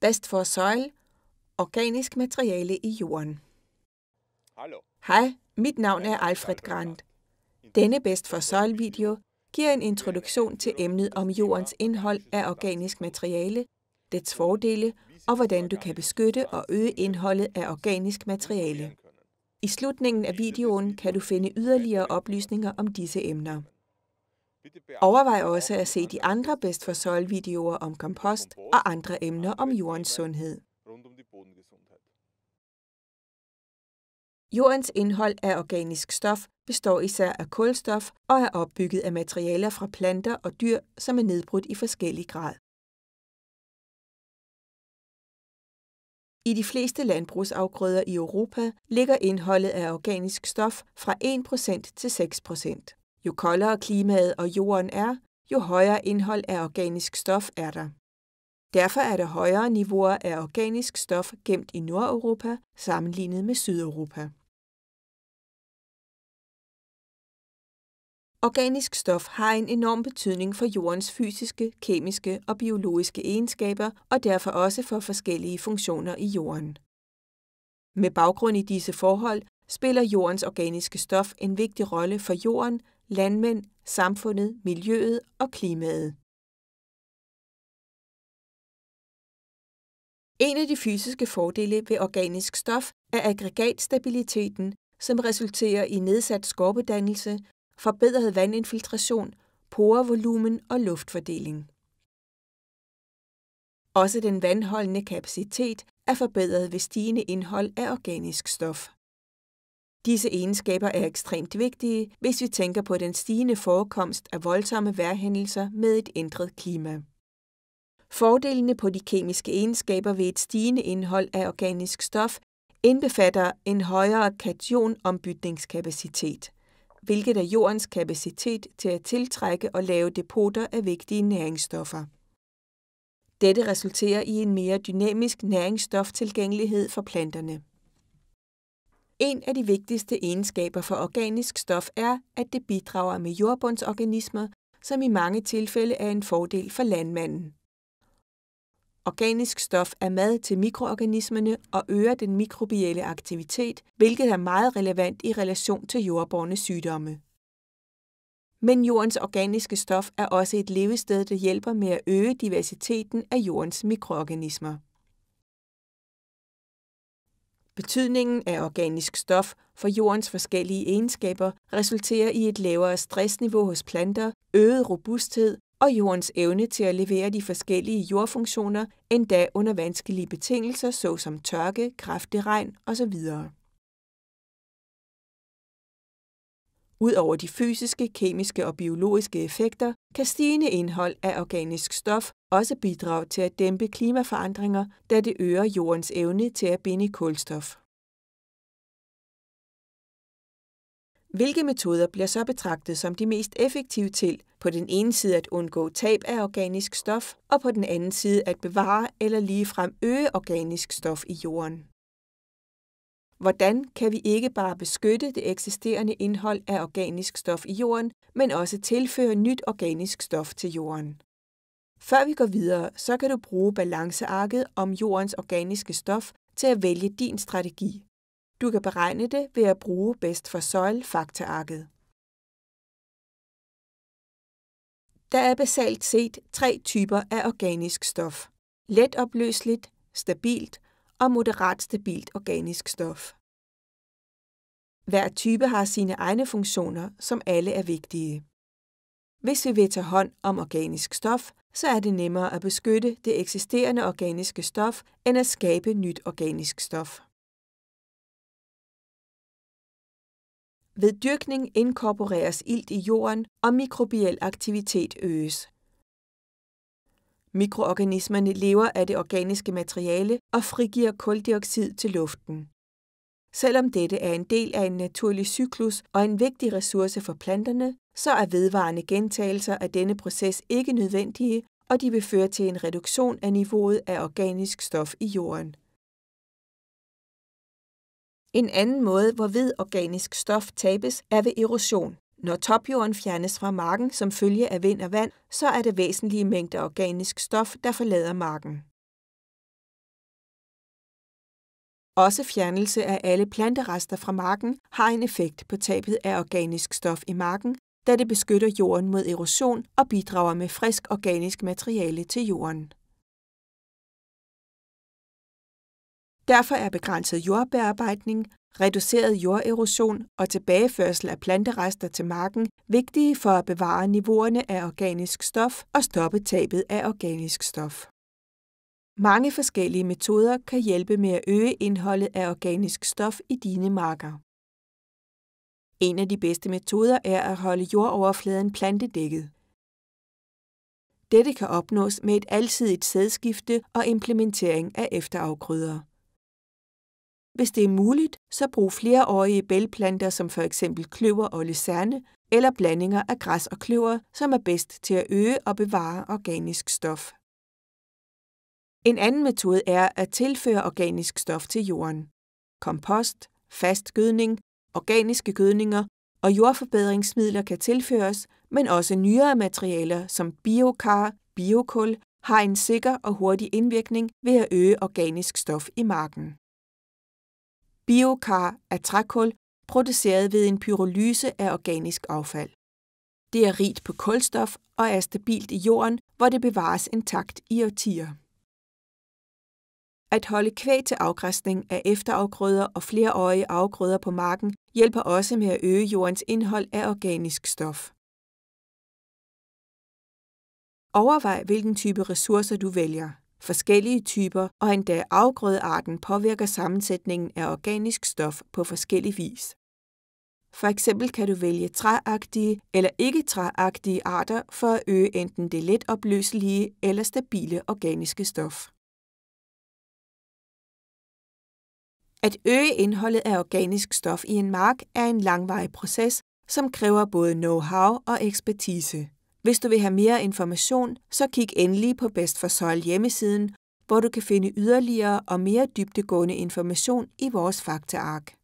Best for Soil Organisk materiale i jorden. Hallo. Hej, mit navn er Alfred Grant. Denne Best for Soil-video giver en introduktion til emnet om jordens indhold af organisk materiale, dets fordele og hvordan du kan beskytte og øge indholdet af organisk materiale. I slutningen af videoen kan du finde yderligere oplysninger om disse emner. Overvej også at se de andre bedst for Soil-videoer om kompost og andre emner om jordens sundhed. Jordens indhold af organisk stof består især af kulstof og er opbygget af materialer fra planter og dyr, som er nedbrudt i forskellig grad. I de fleste landbrugsafgrøder i Europa ligger indholdet af organisk stof fra 1% til 6%. Jo koldere klimaet og jorden er, jo højere indhold af organisk stof er der. Derfor er der højere niveauer af organisk stof gemt i Nordeuropa sammenlignet med Sydeuropa. Organisk stof har en enorm betydning for jordens fysiske, kemiske og biologiske egenskaber og derfor også for forskellige funktioner i jorden. Med baggrund i disse forhold spiller jordens organiske stof en vigtig rolle for jorden, landmænd, samfundet, miljøet og klimaet. En af de fysiske fordele ved organisk stof er aggregatstabiliteten, som resulterer i nedsat skorpedannelse, forbedret vandinfiltration, porevolumen og luftfordeling. Også den vandholdende kapacitet er forbedret ved stigende indhold af organisk stof. Disse egenskaber er ekstremt vigtige, hvis vi tænker på den stigende forekomst af voldsomme vejrhændelser med et ændret klima. Fordelene på de kemiske egenskaber ved et stigende indhold af organisk stof indbefatter en højere kationombytningskapacitet, hvilket er jordens kapacitet til at tiltrække og lave depoter af vigtige næringsstoffer. Dette resulterer i en mere dynamisk næringsstoftilgængelighed for planterne. En af de vigtigste egenskaber for organisk stof er, at det bidrager med jordbundsorganismer, som i mange tilfælde er en fordel for landmanden. Organisk stof er mad til mikroorganismerne og øger den mikrobielle aktivitet, hvilket er meget relevant i relation til jordborne sygdomme. Men jordens organiske stof er også et levested, der hjælper med at øge diversiteten af jordens mikroorganismer. Betydningen af organisk stof for jordens forskellige egenskaber resulterer i et lavere stressniveau hos planter, øget robusthed og jordens evne til at levere de forskellige jordfunktioner endda under vanskelige betingelser såsom tørke, kraftig regn osv. Udover de fysiske, kemiske og biologiske effekter, kan stigende indhold af organisk stof også bidrage til at dæmpe klimaforandringer, da det øger jordens evne til at binde kulstof. Hvilke metoder bliver så betragtet som de mest effektive til på den ene side at undgå tab af organisk stof, og på den anden side at bevare eller ligefrem øge organisk stof i jorden? Hvordan kan vi ikke bare beskytte det eksisterende indhold af organisk stof i jorden, men også tilføre nyt organisk stof til jorden? Før vi går videre, så kan du bruge balancearket om jordens organiske stof til at vælge din strategi. Du kan beregne det ved at bruge Best for Soil faktaarket. Der er basalt set tre typer af organisk stof. Let opløseligt, stabilt og moderat stabilt organisk stof. Hver type har sine egne funktioner, som alle er vigtige. Hvis vi vil tage hånd om organisk stof, så er det nemmere at beskytte det eksisterende organiske stof, end at skabe nyt organisk stof. Ved dyrkning inkorporeres ilt i jorden, og mikrobiel aktivitet øges. Mikroorganismerne lever af det organiske materiale og frigiver kuldioxid til luften. Selvom dette er en del af en naturlig cyklus og en vigtig ressource for planterne, så er vedvarende gentagelser af denne proces ikke nødvendige, og de vil føre til en reduktion af niveauet af organisk stof i jorden. En anden måde, hvorved organisk stof tabes, er ved erosion. Når topjorden fjernes fra marken som følge af vind og vand, så er det væsentlige mængder organisk stof, der forlader marken. Også fjernelse af alle planterester fra marken har en effekt på tabet af organisk stof i marken, da det beskytter jorden mod erosion og bidrager med frisk organisk materiale til jorden. Derfor er begrænset jordbearbejdning reduceret jorderosion og tilbageførsel af planterester til marken vigtige for at bevare niveauerne af organisk stof og stoppe tabet af organisk stof. Mange forskellige metoder kan hjælpe med at øge indholdet af organisk stof i dine marker. En af de bedste metoder er at holde jordoverfladen plantedækket. Dette kan opnås med et alsidigt sædskifte og implementering af efterafgrøder. Hvis det er muligt, så brug flereårige bælgplanter som for eksempel kløver og lucerne, eller blandinger af græs og kløver, som er bedst til at øge og bevare organisk stof. En anden metode er at tilføre organisk stof til jorden. Kompost, fast gødning, organiske gødninger og jordforbedringsmidler kan tilføres, men også nyere materialer som biokar, biokul har en sikker og hurtig indvirkning ved at øge organisk stof i marken. Biokar af trækul produceret ved en pyrolyse af organisk affald. Det er rigt på kulstof og er stabilt i jorden, hvor det bevares intakt i årtier. At holde kvæg til afgræsning af efterafgrøder og flereårige afgrøder på marken hjælper også med at øge jordens indhold af organisk stof. Overvej, hvilken type ressourcer du vælger. Forskellige typer og endda afgrødearten påvirker sammensætningen af organisk stof på forskellig vis. For eksempel kan du vælge træagtige eller ikke træagtige arter for at øge enten det let opløselige eller stabile organiske stof. At øge indholdet af organisk stof i en mark er en langvarig proces, som kræver både know-how og ekspertise. Hvis du vil have mere information, så kig endelig på Best for Soil hjemmesiden, hvor du kan finde yderligere og mere dybtegående information i vores faktaark.